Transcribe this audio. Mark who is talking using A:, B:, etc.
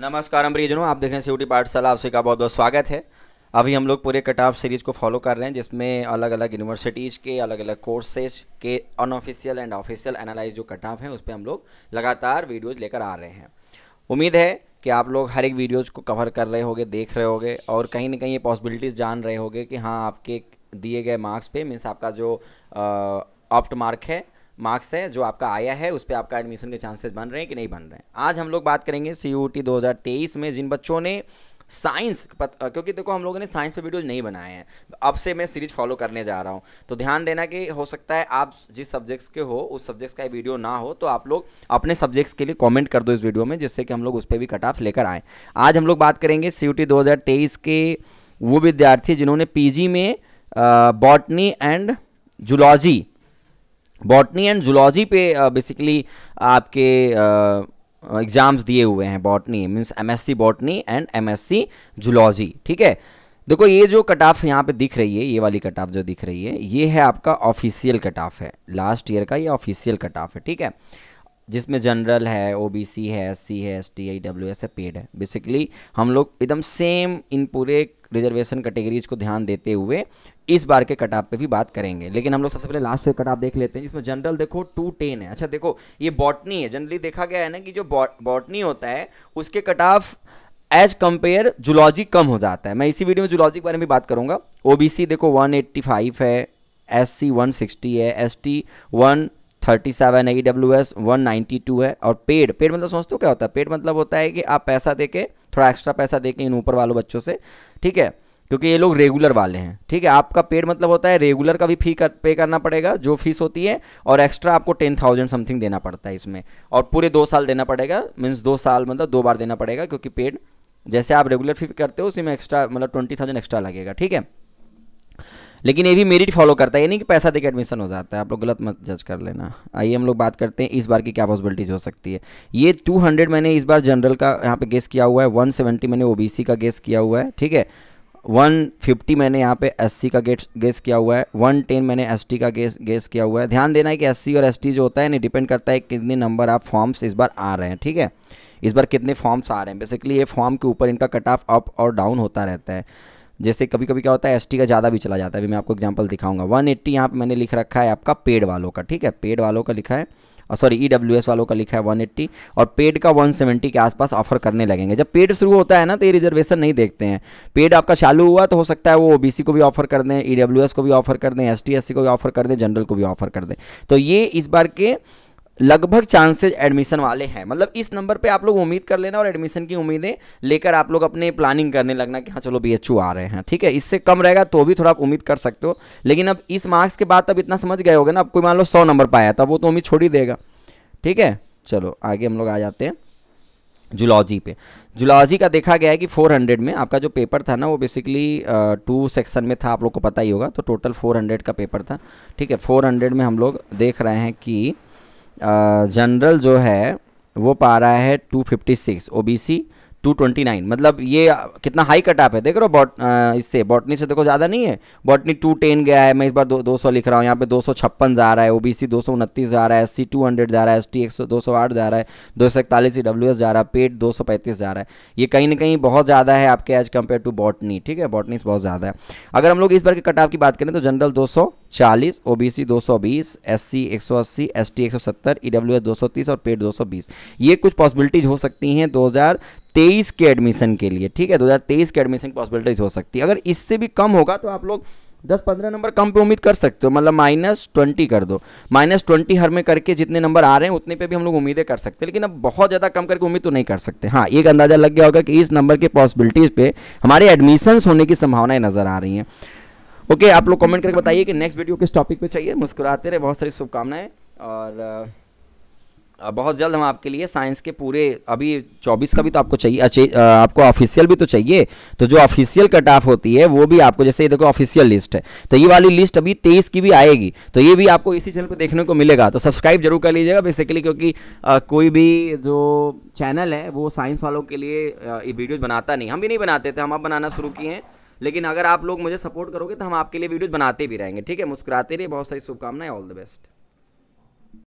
A: नमस्कार प्रियजनों आप देख रहे हैं सेवटी पाठशाला आप का बहुत बहुत स्वागत है अभी हम लोग पूरे कट ऑफ सीरीज़ को फॉलो कर रहे हैं जिसमें अलग अलग यूनिवर्सिटीज़ के अलग अलग कोर्सेज के अनऑफिशियल एंड ऑफिशियल एनालाइज जो कट ऑफ हैं उस पर हम लोग लगातार वीडियोज़ लेकर आ रहे हैं उम्मीद है कि आप लोग हर एक वीडियोज़ को कवर कर रहे होंगे देख रहे होगे और कहीं ना कहीं ये पॉसिबिलिटीज़ जान रहे होगे कि हाँ आपके दिए गए मार्क्स पे मीन्स आपका जो ऑप्ट मार्क है मार्क्स है जो आपका आया है उस पर आपका एडमिशन के चांसेस बन रहे हैं कि नहीं बन रहे हैं आज हम लोग बात करेंगे सी यू टी दो हज़ार तेईस में जिन बच्चों ने साइंस क्योंकि देखो हम लोगों ने साइंस पे वीडियोज नहीं बनाए हैं अब से मैं सीरीज फॉलो करने जा रहा हूँ तो ध्यान देना कि हो सकता है आप जिस सब्जेक्ट्स के हो उस सब्जेक्ट्स का वीडियो ना हो तो आप लोग अपने सब्जेक्ट्स के लिए कमेंट कर दो इस वीडियो में जिससे कि हम लोग उस पर भी कट ऑफ लेकर आएँ आज हम लोग बात करेंगे सी यू टी दो हज़ार तेईस के वो विद्यार्थी जिन्होंने पी जी में botany and zoology botany and zoology पे बेसिकली uh, आपके एग्ज़ाम्स uh, दिए हुए हैं botany means M S C botany and M S C zoology ठीक है देखो ये जो कट ऑफ यहाँ पे दिख रही है ये वाली कट ऑफ जो दिख रही है ये है आपका ऑफिशियल कट ऑफ है लास्ट ईयर का ये ऑफिशियल कट ऑफ है ठीक है जिसमें जनरल है ओ बी सी है एस सी है S T I W S है पेड है बेसिकली हम लोग एकदम सेम इन पूरे रिजर्वेशन कैटेगरीज को ध्यान देते हुए इस बार के कट ऑफ पे भी बात करेंगे लेकिन हम लोग सबसे पहले लास्ट से कट ऑफ देख लेते हैं जिसमें जनरल देखो टू टेन है अच्छा देखो ये बॉटनी है जनरली देखा गया है ना कि जो बॉटनी होता है उसके cut off as compare zoology कम हो जाता है मैं इसी वीडियो में जुलॉजी के बारे में भी बात करूंगा ओबीसी देखो 185 है एससी 160 है एसटी 137 है ईडब्ल्यूएस e 192 है और पेड पेड मतलब समझते हो क्या होता है पेड मतलब होता है कि आप पैसा दे के थोड़ा एक्स्ट्रा पैसा दे के इन ऊपर वालों बच्चों से ठीक है क्योंकि ये लोग रेगुलर वाले हैं ठीक है आपका पेड मतलब होता है रेगुलर का भी फी कर, पे करना पड़ेगा जो फीस होती है और एक्स्ट्रा आपको टेन थाउजेंड समथिंग देना पड़ता है इसमें और पूरे दो साल देना पड़ेगा मीन्स दो साल मतलब दो बार देना पड़ेगा क्योंकि पेड जैसे आप रेगुलर फी करते हो उसी में एक्स्ट्रा मतलब ट्वेंटी थाउजेंड एक्स्ट्रा लगेगा ठीक है लेकिन ये भी मेरिट फॉलो करता है यानी कि पैसा देकर एडमिशन हो जाता है आप लोग गलत मत जज कर लेना आइए हम लोग बात करते हैं इस बार की क्या पॉसिबिलिटीज हो सकती है ये 200 मैंने इस बार जनरल का यहाँ पे गेस किया हुआ है 170 मैंने ओबीसी का गेस किया हुआ है ठीक है 150 मैंने यहाँ पे एस का गेट गेस किया हुआ है 110 मैंने एस का गेस गेस किया हुआ है ध्यान देना है कि एस और एस जो होता है नहीं डिपेंड करता है कितने नंबर आप फॉर्म्स इस बार आ रहे हैं ठीक है इस बार कितने फॉर्म्स आ रहे हैं बेसिकली ये फॉर्म के ऊपर इनका कट ऑफ अप और डाउन होता रहता है जैसे कभी कभी क्या होता है एस का ज़्यादा भी चला जाता है अभी मैं आपको एग्जाम्पल दिखाऊंगा वन एट्टी यहाँ पर मैंने लिख रखा है आपका पेड वालों का ठीक है पेड वालों का लिखा है और सॉरी ई एस वालों का लिखा है 180 और पेड का 170 के आसपास ऑफर करने लगेंगे जब पेड शुरू होता है ना तो ये रिजर्वेशन नहीं देखते हैं पेड आपका चालू हुआ तो हो सकता है वो ओ को भी ऑफर कर दें ई e को भी ऑफर कर दें एस को भी ऑफर कर दें जनरल को भी ऑफर कर दें तो ये इस बार के लगभग चांसेस एडमिशन वाले हैं मतलब इस नंबर पे आप लोग उम्मीद कर लेना और एडमिशन की उम्मीदें लेकर आप लोग अपने प्लानिंग करने लगना कि हाँ चलो बी आ रहे हैं ठीक है इससे कम रहेगा तो भी थोड़ा आप उम्मीद कर सकते हो लेकिन अब इस मार्क्स के बाद तब इतना समझ गए होगे ना अब कोई मान लो सौ नंबर पाया तब वो तो उम्मीद छोड़ ही देगा ठीक है चलो आगे हम लोग आ जाते हैं जुलॉजी पे जुलॉजी का देखा गया है कि 400 में आपका जो पेपर था ना वो बेसिकली टू सेक्शन में था आप लोग को पता ही होगा तो टोटल 400 का पेपर था ठीक है 400 में हम लोग देख रहे हैं कि जनरल जो है वो पा रहा है 256 ओबीसी 229 मतलब ये कितना हाई कटाप है देख रहे हो बॉट इससे बॉटनी से देखो ज़्यादा नहीं है बॉटनी 210 गया है मैं इस बार दो, दो सौ लिख रहा हूँ यहाँ पे दो सौ छप्पन जा रहा है ओ बी सी दो सौ उनतीस जा रहा है एस सी टू हंड्रेड जा रहा है एस टी एक सौ दो सौ आठ जा रहा है दो सौ इकतालीस डब्ल्यू एस जा रहा है पेट दो सौ पैंतीस जा रहा है ये कहीं ना कहीं बहुत ज़्यादा है आपके एज कम्पेयर टू बॉटनी ठीक है बॉटनी बहुत ज़्यादा है अगर हम लोग इस बार के कटाप की बात करें तो जनरल दो सौ चालीस ओ बी सी दो सौ बीस एस सी एक सौ अस्सी एस टी एक सौ सत्तर ई डब्ल्यू एस दो सौ तीस और पेट दो सौ बीस ये कुछ पॉसिबिलिटीज हो सकती हैं दो हज़ार तेईस के एडमिशन के लिए ठीक है दो हज़ार तेईस के एडमिशन की पॉसिबिलिटीज हो सकती है अगर इससे भी कम होगा तो आप लोग दस पंद्रह नंबर कम पे उम्मीद कर सकते हो मतलब माइनस ट्वेंटी कर दो माइनस ट्वेंटी हर में करके जितने नंबर आ रहे हैं उतने पे भी हम लोग उम्मीदें कर सकते हैं लेकिन अब बहुत ज़्यादा कम करके उम्मीद तो नहीं कर सकते हाँ एक अंदाज़ा लग गया होगा कि इस नंबर के पॉसिबिलिटीज़ पे हमारे एडमिशन्स होने की संभावनाएं नज़र आ रही हैं ओके आप लोग कमेंट करके बताइए कि नेक्स्ट वीडियो किस टॉपिक पर चाहिए मुस्कुराते रहे बहुत सारी शुभकामनाएं और बहुत जल्द हम आपके लिए साइंस के पूरे अभी 24 का भी तो आपको चाहिए आपको ऑफिशियल भी तो चाहिए तो जो ऑफिशियल कट ऑफ होती है वो भी आपको जैसे ये देखो ऑफिशियल लिस्ट है तो ये वाली लिस्ट अभी 23 की भी आएगी तो ये भी आपको इसी चैनल पर देखने को मिलेगा तो सब्सक्राइब जरूर कर लीजिएगा बेसिकली क्योंकि आ, कोई भी जो चैनल है वो साइंस वालों के लिए ये वीडियोज़ बनाता नहीं हम भी नहीं बनाते थे हम अब बनाना शुरू किए हैं लेकिन अगर आप लोग मुझे सपोर्ट करोगे तो हम आपके लिए वीडियोज़ बनाते भी रहेंगे ठीक है मुस्कुराते रहिए बहुत सारी शुभकामनाएं ऑल द बेस्ट